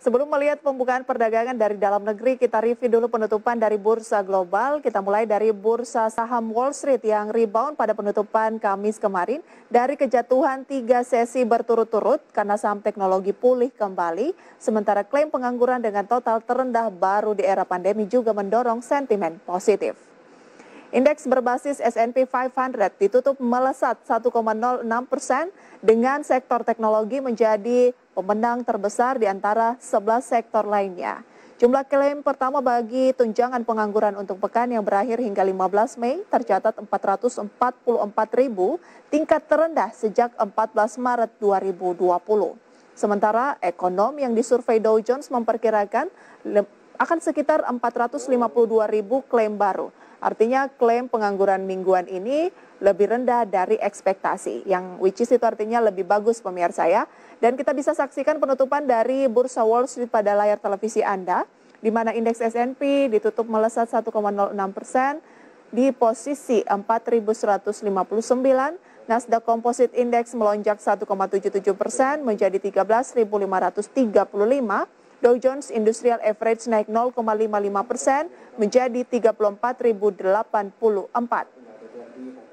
Sebelum melihat pembukaan perdagangan dari dalam negeri, kita review dulu penutupan dari bursa global. Kita mulai dari bursa saham Wall Street yang rebound pada penutupan Kamis kemarin dari kejatuhan tiga sesi berturut-turut karena saham teknologi pulih kembali. Sementara klaim pengangguran dengan total terendah baru di era pandemi juga mendorong sentimen positif. Indeks berbasis S&P 500 ditutup melesat 1,06 persen dengan sektor teknologi menjadi pemenang terbesar di antara 11 sektor lainnya. Jumlah klaim pertama bagi tunjangan pengangguran untuk pekan yang berakhir hingga 15 Mei tercatat 444 ribu, tingkat terendah sejak 14 Maret 2020. Sementara ekonom yang disurvei Dow Jones memperkirakan akan sekitar 452 ribu klaim baru. Artinya klaim pengangguran mingguan ini lebih rendah dari ekspektasi, yang which is itu artinya lebih bagus pemirsa ya. Dan kita bisa saksikan penutupan dari Bursa Wall Street pada layar televisi Anda, di mana indeks S&P ditutup melesat 1,06 persen di posisi 4.159, Nasdaq Composite Index melonjak 1,77 persen menjadi 13.535, Dow Jones Industrial Average naik 0,55 persen menjadi 34.084.